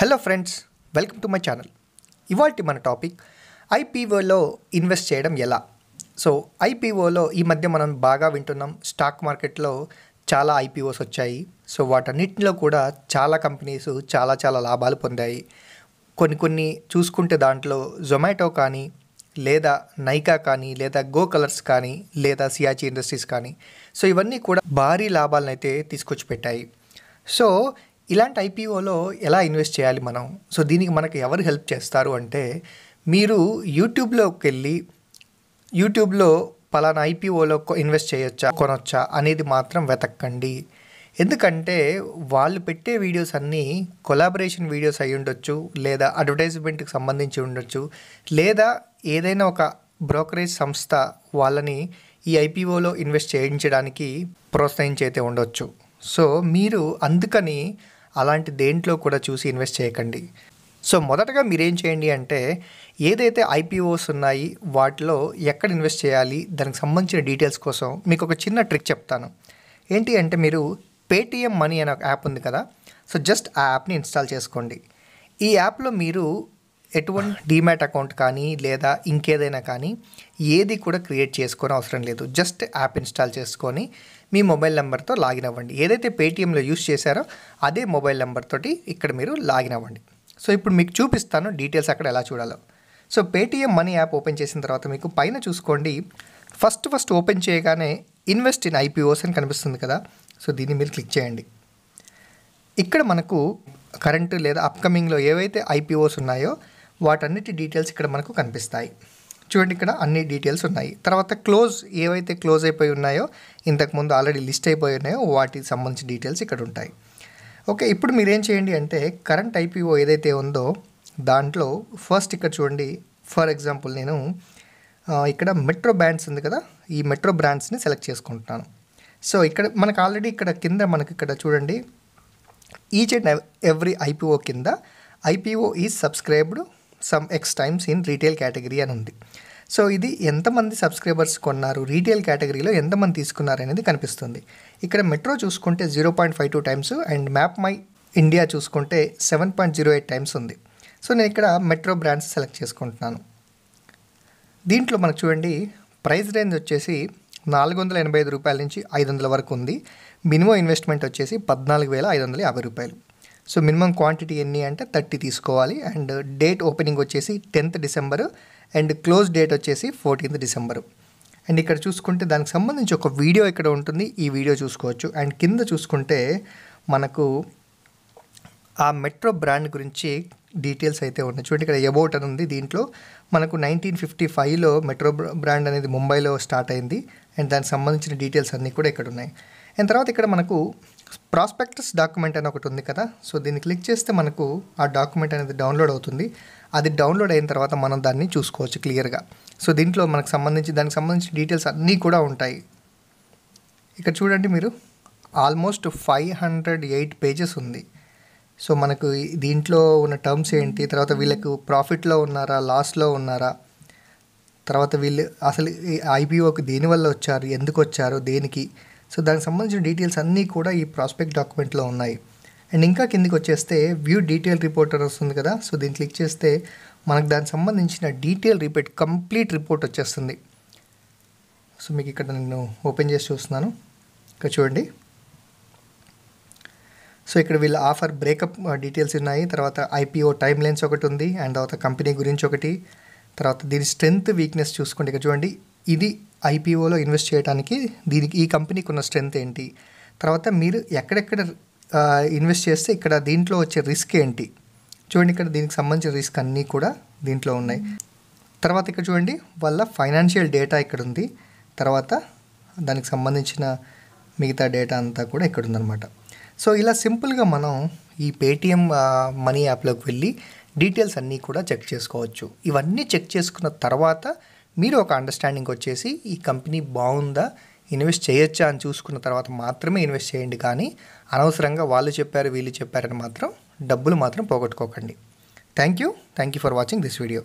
hello friends welcome to my channel ఇవాల్టి మన topic ఐపీఓలో invest చేయడం ఎలా సో ఐపీఓలో ఈ మధ్య మనం బాగా వింటున్నాం స్టాక్ మార్కెట్లో చాలా ఐపీఓస్ వచ్చాయి సో వాటన్నిటిలో కూడా చాలా కంపెనీస్ చాలా చాలా లాభాలు పొందాయి కొన్ని కొన్ని చూసుకుంటే దాంట్లో జొమాటో కానీ లేదా నైకా కానీ లేదా గో కలర్స్ కానీ లేదా సియాచి ఇండస్ట్రీస్ కానీ సో ఇవన్నీ కూడా భారీ లాభాలను అయితే తీసుకొచ్చి పెట్టాయి సో ఇలాంటి ఐపీఓలో ఎలా ఇన్వెస్ట్ చేయాలి మనం సో దీనికి మనకు ఎవరు హెల్ప్ చేస్తారు అంటే మీరు యూట్యూబ్లోకి వెళ్ళి యూట్యూబ్లో పలానా ఐపీఓలో ఇన్వెస్ట్ చేయొచ్చా కొనొచ్చా అనేది మాత్రం వెతక్కండి ఎందుకంటే వాళ్ళు పెట్టే వీడియోస్ అన్నీ కొలాబరేషన్ వీడియోస్ అయి ఉండొచ్చు లేదా అడ్వర్టైజ్మెంట్కి సంబంధించి ఉండొచ్చు లేదా ఏదైనా ఒక బ్రోకరేజ్ సంస్థ వాళ్ళని ఈ ఐపీఓలో ఇన్వెస్ట్ చేయించడానికి ప్రోత్సహించైతే ఉండొచ్చు సో మీరు అందుకని అలాంటి దేంట్లో కూడా చూసి ఇన్వెస్ట్ చేయకండి సో మొదటగా మీరేం చేయండి అంటే ఏదైతే ఐపీఓస్ ఉన్నాయి వాటిలో ఎక్కడ ఇన్వెస్ట్ చేయాలి దానికి సంబంధించిన డీటెయిల్స్ కోసం మీకు ఒక చిన్న ట్రిక్ చెప్తాను ఏంటి అంటే మీరు పేటీఎం మనీ అనే ఒక యాప్ ఉంది కదా సో జస్ట్ ఆ యాప్ని ఇన్స్టాల్ చేసుకోండి ఈ యాప్లో మీరు ఎటువంటి డీమ్యాట్ అకౌంట్ కానీ లేదా ఇంకేదైనా కానీ ఏది కూడా క్రియేట్ చేసుకొని అవసరం లేదు జస్ట్ యాప్ ఇన్స్టాల్ చేసుకొని మీ మొబైల్ నెంబర్తో లాగిన్ అవ్వండి ఏదైతే పేటిఎంలో యూస్ చేశారో అదే మొబైల్ నెంబర్ తోటి ఇక్కడ మీరు లాగిన్ అవ్వండి సో ఇప్పుడు మీకు చూపిస్తాను డీటెయిల్స్ అక్కడ ఎలా చూడాలో so Paytm money app open చేసిన తర్వాత మీకు పైన చూసుకోండి ఫస్ట్ ఫస్ట్ ఓపెన్ చేయగానే ఇన్వెస్ట్ ఇన్ ఐపీఓస్ అని కనిపిస్తుంది కదా సో దీన్ని మీరు క్లిక్ చేయండి ఇక్కడ మనకు కరెంటు లేదా అప్కమింగ్లో ఏవైతే ఐపీఓస్ ఉన్నాయో వాటన్నిటి డీటెయిల్స్ ఇక్కడ మనకు కనిపిస్తాయి చూడండి ఇక్కడ అన్ని డీటెయిల్స్ ఉన్నాయి తర్వాత క్లోజ్ ఏవైతే క్లోజ్ అయిపోయి ఉన్నాయో ఇంతకుముందు ఆల్రెడీ లిస్ట్ అయిపోయి ఉన్నాయో వాటికి సంబంధించిన డీటెయిల్స్ ఇక్కడ ఉంటాయి ఓకే ఇప్పుడు మీరేం చేయండి అంటే కరెంట్ ఐపీఓ ఏదైతే ఉందో దాంట్లో ఫస్ట్ ఇక్కడ చూడండి ఫర్ ఎగ్జాంపుల్ నేను ఇక్కడ మెట్రో బ్రాండ్స్ ఉంది కదా ఈ మెట్రో బ్రాండ్స్ని సెలెక్ట్ చేసుకుంటున్నాను సో ఇక్కడ మనకు ఆల్రెడీ ఇక్కడ కింద మనకి ఇక్కడ చూడండి ఈచ్ అండ్ ఎవ్రీ ఐపీఓ కింద IPO is subscribed some X times in retail category అని ఉంది సో ఇది ఎంతమంది సబ్స్క్రైబర్స్ కొన్నారు రీటైల్ కేటగిరీలో ఎంతమంది తీసుకున్నారు అనేది కనిపిస్తుంది ఇక్కడ మెట్రో చూసుకుంటే zero point five two times and Map My India చూసుకుంటే seven point zero eight times ఉంది సో నేను ఇక్కడ మెట్రో బ్రాండ్స్ సెలెక్ట్ చేసుకుంటున్నాను దీంట్లో మనకు చూడండి ప్రైస్ రేంజ్ వచ్చేసి నాలుగు వందల ఎనభై ఐదు రూపాయల నుంచి ఐదు వందల వరకు ఉంది మినిమం ఇన్వెస్ట్మెంట్ వచ్చేసి పద్నాలుగు వేల ఐదు వందల యాభై రూపాయలు సో మినిమం క్వాంటిటీ ఎన్ని అంటే థర్టీ తీసుకోవాలి అండ్ డేట్ ఓపెనింగ్ వచ్చేసి tenth December and close date వచ్చేసి ఫోర్టీన్త్ డిసెంబర్ అండ్ ఇక్కడ చూసుకుంటే దానికి సంబంధించి ఒక వీడియో ఇక్కడ ఉంటుంది ఈ వీడియో చూసుకోవచ్చు అండ్ కింద చూసుకుంటే మనకు ఆ మెట్రో బ్రాండ్ గురించి డీటెయిల్స్ అయితే ఉన్నాయి చూడండి ఇక్కడ ఎబౌట్ అని ఉంది దీంట్లో మనకు నైన్టీన్ ఫిఫ్టీ ఫైవ్లో మెట్రో బ్రాండ్ అనేది ముంబైలో స్టార్ట్ అయింది అండ్ దానికి సంబంధించిన డీటెయిల్స్ అన్నీ కూడా ఇక్కడ ఉన్నాయి అండ్ తర్వాత ఇక్కడ మనకు ప్రాస్పెక్టస్ డాక్యుమెంట్ అని ఒకటి ఉంది కదా సో దీన్ని క్లిక్ చేస్తే మనకు ఆ డాక్యుమెంట్ అనేది డౌన్లోడ్ అవుతుంది అది డౌన్లోడ్ అయిన తర్వాత మనం దాన్ని చూసుకోవచ్చు క్లియర్గా సో దీంట్లో మనకు సంబంధించి దానికి సంబంధించి డీటెయిల్స్ అన్నీ కూడా ఉంటాయి ఇక్కడ చూడండి మీరు almost five hundred eight pages ఉంది సో మనకు దీంట్లో ఉన్న టర్మ్స్ ఏంటి తర్వాత వీళ్ళకు ప్రాఫిట్లో ఉన్నారా లాస్లో ఉన్నారా తర్వాత వీళ్ళు అసలు ఐపీఓకి దేనివల్ల వచ్చారు ఎందుకు వచ్చారు దేనికి సో దానికి సంబంధించిన డీటెయిల్స్ అన్నీ కూడా ఈ ప్రాస్పెక్ట్ డాక్యుమెంట్లో ఉన్నాయి అండ్ ఇంకా కిందికి వచ్చేస్తే వ్యూ డీటెయిల్ రిపోర్ట్ అని వస్తుంది కదా సో దీన్ని క్లిక్ చేస్తే మనకు దానికి సంబంధించిన డీటెయిల్ రిపోర్ట్ కంప్లీట్ రిపోర్ట్ వచ్చేస్తుంది సో మీకు ఇక్కడ నేను ఓపెన్ చేసి చూస్తున్నాను ఇక్కడ చూడండి సో ఇక్కడ వీళ్ళ ఆఫర్ బ్రేకప్ డీటెయిల్స్ ఉన్నాయి తర్వాత ఐపీఓ టైమ్ లైన్స్ ఒకటి ఉంది అండ్ తర్వాత కంపెనీ గురించి ఒకటి తర్వాత దీని స్ట్రెంగ్త్ వీక్నెస్ చూసుకోండి ఇక్కడ చూడండి ఇది ఐపీఓలో ఇన్వెస్ట్ చేయడానికి దీనికి ఈ కంపెనీకి ఉన్న స్ట్రెంత్ ఏంటి తర్వాత మీరు ఎక్కడెక్కడ ఇన్వెస్ట్ చేస్తే ఇక్కడ దీంట్లో వచ్చే రిస్క్ ఏంటి చూడండి ఇక్కడ దీనికి సంబంధించిన రిస్క్ అన్నీ కూడా దీంట్లో ఉన్నాయి తర్వాత ఇక్కడ చూడండి వాళ్ళ ఫైనాన్షియల్ డేటా ఇక్కడ ఉంది తర్వాత దానికి సంబంధించిన మిగతా డేటా అంతా కూడా ఇక్కడ ఉందన్నమాట సో ఇలా సింపుల్గా మనం ఈ పేటిఎం మనీ యాప్లోకి వెళ్ళి డీటెయిల్స్ అన్నీ కూడా చెక్ చేసుకోవచ్చు ఇవన్నీ చెక్ చేసుకున్న తర్వాత మీరు ఒక అండర్స్టాండింగ్ వచ్చేసి ఈ కంపెనీ బాగుందా ఇన్వెస్ట్ చేయొచ్చా అని చూసుకున్న తర్వాత మాత్రమే ఇన్వెస్ట్ చేయండి కానీ అనవసరంగా వాళ్ళు చెప్పారు వీళ్ళు చెప్పారని మాత్రం డబ్బులు మాత్రం పోగొట్టుకోకండి thank you thank you for watching this video